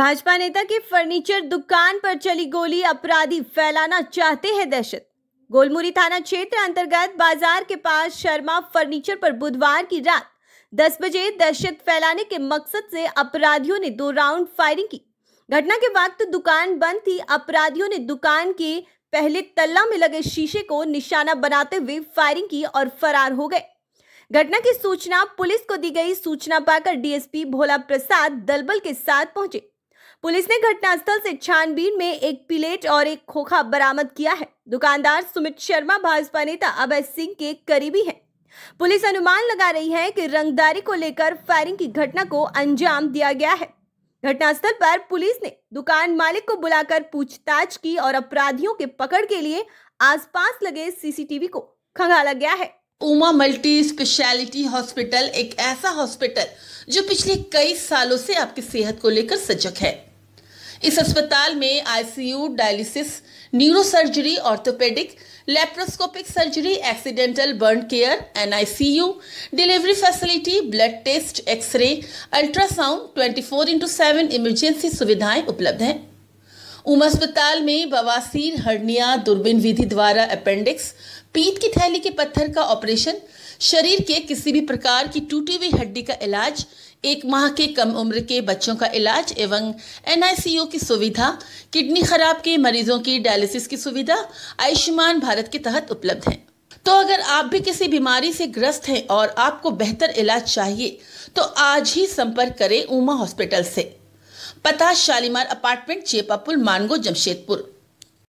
भाजपा नेता के फर्नीचर दुकान पर चली गोली अपराधी फैलाना चाहते हैं दहशत गोलमुरी थाना क्षेत्र अंतर्गत बाजार के पास शर्मा फर्नीचर पर बुधवार की रात 10 बजे दहशत फैलाने के मकसद से अपराधियों ने दो राउंड फायरिंग की घटना के वक्त दुकान बंद थी अपराधियों ने दुकान के पहले तल्ला में लगे शीशे को निशाना बनाते हुए फायरिंग की और फरार हो गए घटना की सूचना पुलिस को दी गई सूचना पाकर डीएसपी भोला प्रसाद दलबल के साथ पहुंचे पुलिस ने घटनास्थल से छानबीन में एक प्लेट और एक खोखा बरामद किया है दुकानदार सुमित शर्मा भाजपा नेता अभय सिंह के करीबी हैं पुलिस अनुमान लगा रही है कि रंगदारी को लेकर फायरिंग की घटना को अंजाम दिया गया है घटनास्थल पर पुलिस ने दुकान मालिक को बुलाकर पूछताछ की और अपराधियों के पकड़ के लिए आसपास लगे सीसीटीवी को खंगाला गया है उमा मल्टी स्पेशलिटी हॉस्पिटल एक ऐसा हॉस्पिटल जो पिछले कई सालों से आपकी सेहत को लेकर सजग है इस अस्पताल में ICU dialysis neuro surgery orthopaedic laparoscopic surgery accidental burn care NICU delivery facility blood test X ray ultrasound 24 into seven emergency सुविधाएं उपलब्ध हैं उम अस्पताल में बवासीर हर्निया दुर्बिन विधि द्वारा अपेंडिक्स पीत की थैली के पत्थर का ऑपरेशन शरीर के किसी भी प्रकार की टूटी हुई हड्डी का इलाज एक माह के कम उम्र के बच्चों का इलाज एवं एनआईसीयू की सुविधा किडनी खराब के मरीजों की डायलिसिस की सुविधा आयुष्मान भारत के तहत उपलब्ध है तो अगर आप भी किसी बीमारी से ग्रस्त हैं और आपको बेहतर इलाज चाहिए तो आज ही संपर्क करें उमा हॉस्पिटल से पता शालीमार अपार्टमेंट चेपापुल मानगो जमशेदपुर